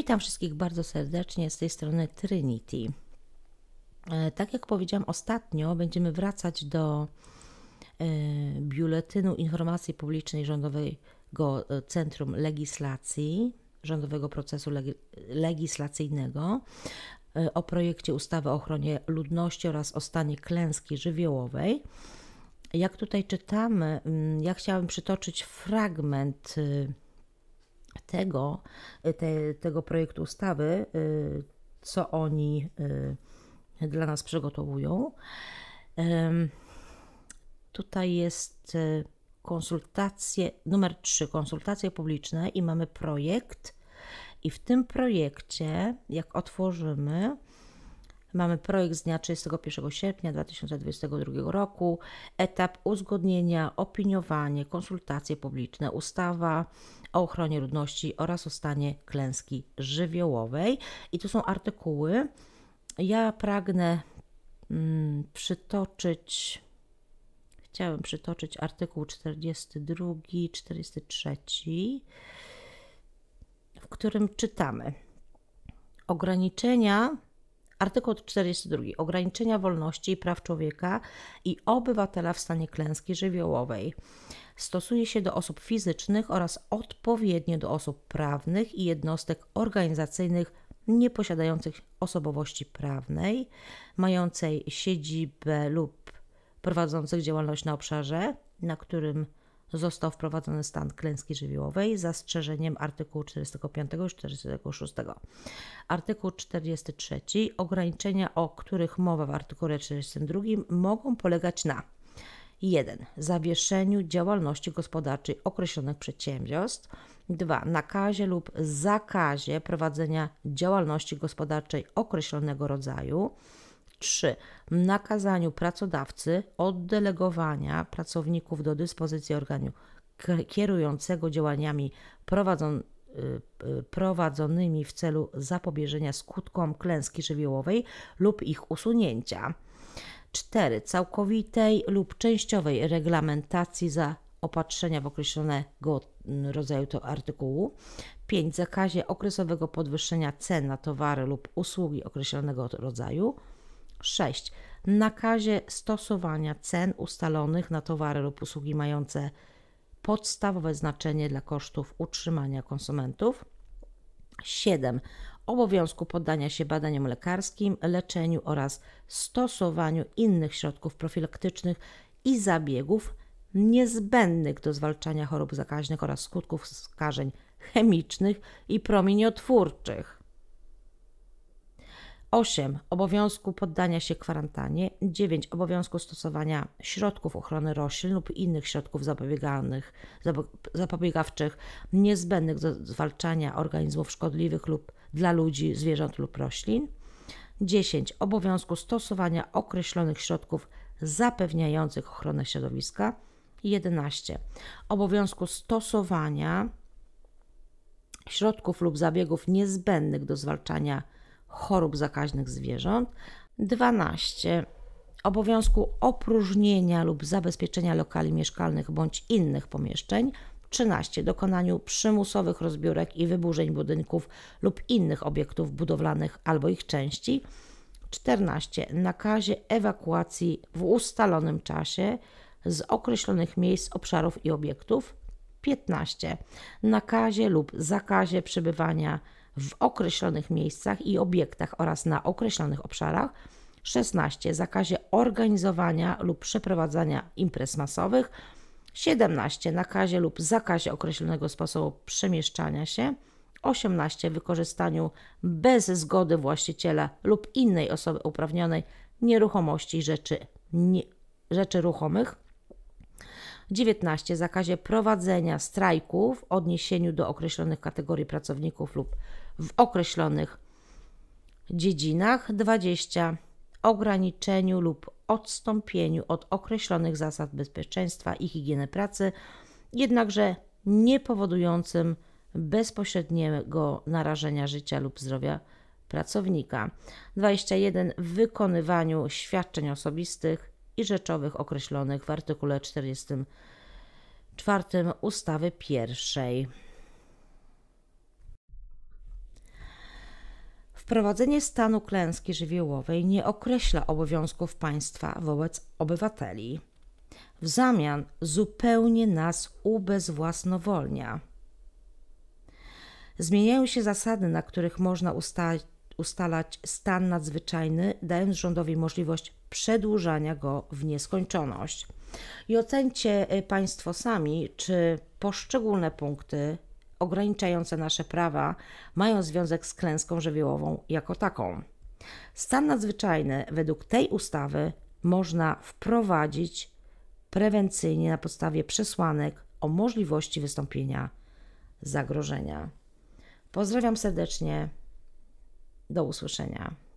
Witam wszystkich bardzo serdecznie z tej strony Trinity. E, tak jak powiedziałam ostatnio, będziemy wracać do e, biuletynu informacji publicznej Rządowego e, Centrum Legislacji, Rządowego Procesu Legislacyjnego o projekcie ustawy o ochronie ludności oraz o stanie klęski żywiołowej. Jak tutaj czytamy, mm, ja chciałabym przytoczyć fragment y, tego, y, te, tego projektu ustawy, y, co oni y, dla nas przygotowują. Tutaj jest konsultacje, numer 3, konsultacje publiczne i mamy projekt. I w tym projekcie, jak otworzymy, Mamy projekt z dnia 31 sierpnia 2022 roku, etap uzgodnienia, opiniowanie, konsultacje publiczne, ustawa o ochronie ludności oraz o stanie klęski żywiołowej. I tu są artykuły. Ja pragnę mm, przytoczyć chciałem przytoczyć artykuł 42, 43, w którym czytamy: Ograniczenia Artykuł 42. Ograniczenia wolności i praw człowieka i obywatela w stanie klęski żywiołowej. Stosuje się do osób fizycznych oraz odpowiednio do osób prawnych i jednostek organizacyjnych nieposiadających osobowości prawnej, mającej siedzibę lub prowadzących działalność na obszarze, na którym został wprowadzony stan klęski żywiołowej z zastrzeżeniem artykułu 45 i 46. Artykuł 43. Ograniczenia, o których mowa w artykule 42 mogą polegać na 1. Zawieszeniu działalności gospodarczej określonych przedsiębiorstw. 2. Nakazie lub zakazie prowadzenia działalności gospodarczej określonego rodzaju. 3. Nakazaniu pracodawcy oddelegowania pracowników do dyspozycji organu kierującego działaniami prowadzon, y, y, prowadzonymi w celu zapobieżenia skutkom klęski żywiołowej lub ich usunięcia. 4. Całkowitej lub częściowej reglamentacji zaopatrzenia w określonego rodzaju to artykułu. 5. Zakazie okresowego podwyższenia cen na towary lub usługi określonego rodzaju. 6. Nakazie stosowania cen ustalonych na towary lub usługi mające podstawowe znaczenie dla kosztów utrzymania konsumentów. 7. Obowiązku poddania się badaniom lekarskim, leczeniu oraz stosowaniu innych środków profilaktycznych i zabiegów niezbędnych do zwalczania chorób zakaźnych oraz skutków skażeń chemicznych i promieniotwórczych. 8. Obowiązku poddania się kwarantannie. 9. Obowiązku stosowania środków ochrony roślin lub innych środków zapobieganych, zapobiegawczych niezbędnych do zwalczania organizmów szkodliwych lub dla ludzi, zwierząt lub roślin. 10. Obowiązku stosowania określonych środków zapewniających ochronę środowiska. 11. Obowiązku stosowania środków lub zabiegów niezbędnych do zwalczania chorób zakaźnych zwierząt. 12. Obowiązku opróżnienia lub zabezpieczenia lokali mieszkalnych bądź innych pomieszczeń. 13. Dokonaniu przymusowych rozbiórek i wyburzeń budynków lub innych obiektów budowlanych albo ich części. 14. Nakazie ewakuacji w ustalonym czasie z określonych miejsc, obszarów i obiektów. 15. Nakazie lub zakazie przebywania w określonych miejscach i obiektach oraz na określonych obszarach. 16. Zakazie organizowania lub przeprowadzania imprez masowych. 17. Nakazie lub zakazie określonego sposobu przemieszczania się. 18. Wykorzystaniu bez zgody właściciela lub innej osoby uprawnionej nieruchomości rzeczy, nie, rzeczy ruchomych. 19. Zakazie prowadzenia strajków w odniesieniu do określonych kategorii pracowników lub w określonych dziedzinach, 20 ograniczeniu lub odstąpieniu od określonych zasad bezpieczeństwa i higieny pracy, jednakże nie powodującym bezpośredniego narażenia życia lub zdrowia pracownika. 21 w wykonywaniu świadczeń osobistych i rzeczowych określonych w artykule 44 ustawy pierwszej. Wprowadzenie stanu klęski żywiołowej nie określa obowiązków państwa wobec obywateli. W zamian zupełnie nas ubezwłasnowolnia. Zmieniają się zasady, na których można ustalać stan nadzwyczajny, dając rządowi możliwość przedłużania go w nieskończoność. I ocencie y, Państwo sami, czy poszczególne punkty ograniczające nasze prawa mają związek z klęską żywiołową jako taką. Stan nadzwyczajny według tej ustawy można wprowadzić prewencyjnie na podstawie przesłanek o możliwości wystąpienia zagrożenia. Pozdrawiam serdecznie. Do usłyszenia.